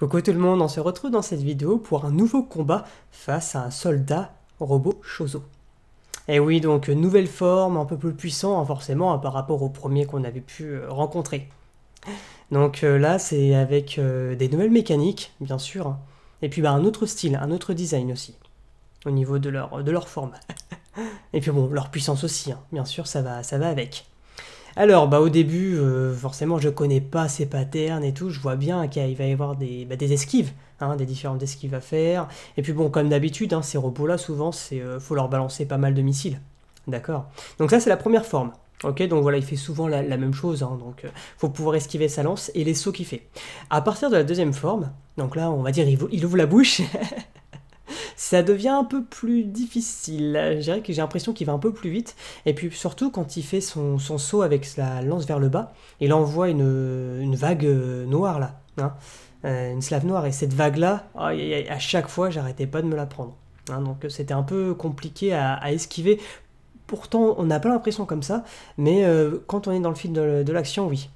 Coucou tout le monde, on se retrouve dans cette vidéo pour un nouveau combat face à un soldat robot Chozo. Et eh oui, donc nouvelle forme, un peu plus puissant hein, forcément par rapport au premier qu'on avait pu euh, rencontrer. Donc euh, là, c'est avec euh, des nouvelles mécaniques, bien sûr, hein. et puis bah, un autre style, un autre design aussi, au niveau de leur, de leur forme. et puis bon, leur puissance aussi, hein. bien sûr, ça va, ça va avec. Alors, bah, au début, euh, forcément, je connais pas ces patterns et tout. Je vois bien qu'il va y avoir des, bah, des esquives, hein, des différentes esquives à faire. Et puis, bon, comme d'habitude, hein, ces robots-là, souvent, c'est euh, faut leur balancer pas mal de missiles. D'accord Donc, ça, c'est la première forme. Ok, donc voilà, il fait souvent la, même chose, hein, donc euh, faut pouvoir esquiver sa lance et les sauts qu'il fait. À partir de la deuxième forme, donc là, on va dire, il ouvre la bouche ça devient un peu plus difficile. j'ai l'impression qu'il va un peu plus vite. Et puis surtout quand il fait son, saut avec la lance vers le bas, il envoie une, vague euh, noire là. Hein. Euh, une slave noire. Et cette vague-là, à chaque fois, j'arrêtais pas de me la prendre. Hein. donc euh, c'était un peu compliqué à, esquiver. Pourtant, on n'a pas l'impression comme ça, mais quand on est dans le fil de l'action, oui.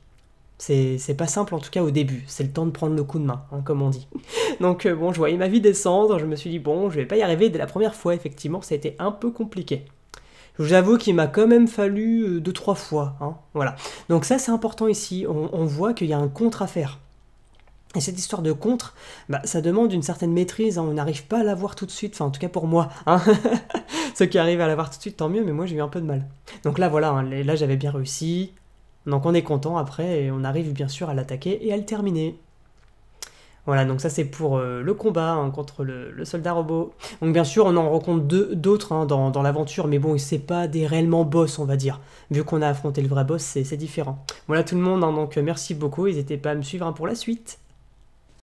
C'est pas simple en tout cas au début, c'est le temps de prendre le coup de main, hein, comme on dit. Donc euh, bon, je voyais ma vie descendre, je me suis dit bon, je vais pas y arriver dès la première fois, effectivement, ça a été un peu compliqué. J'avoue qu'il m'a quand même fallu euh, deux, trois fois, hein, voilà. Donc ça c'est important ici, on, voit qu'il y a un contre à faire. Et cette histoire de contre, bah, ça demande une certaine maîtrise, hein. on n'arrive pas à l'avoir tout de suite, enfin en tout cas pour moi. Hein. Ceux qui arrivent à l'avoir tout de suite, tant mieux, mais moi j'ai eu un peu de mal. Donc là voilà, hein, là j'avais bien réussi, donc on est content après et on arrive bien sûr à l'attaquer et à le terminer. Voilà, donc ça c'est pour euh, le combat hein, contre le, soldat robot. Donc bien sûr, on en rencontre deux d'autres hein, dans, l'aventure, mais bon, c'est pas des réellement boss, on va dire. Vu qu'on a affronté le vrai boss, c'est différent. Voilà tout le monde, hein, donc euh, merci beaucoup. N'hésitez pas à me suivre pour la suite.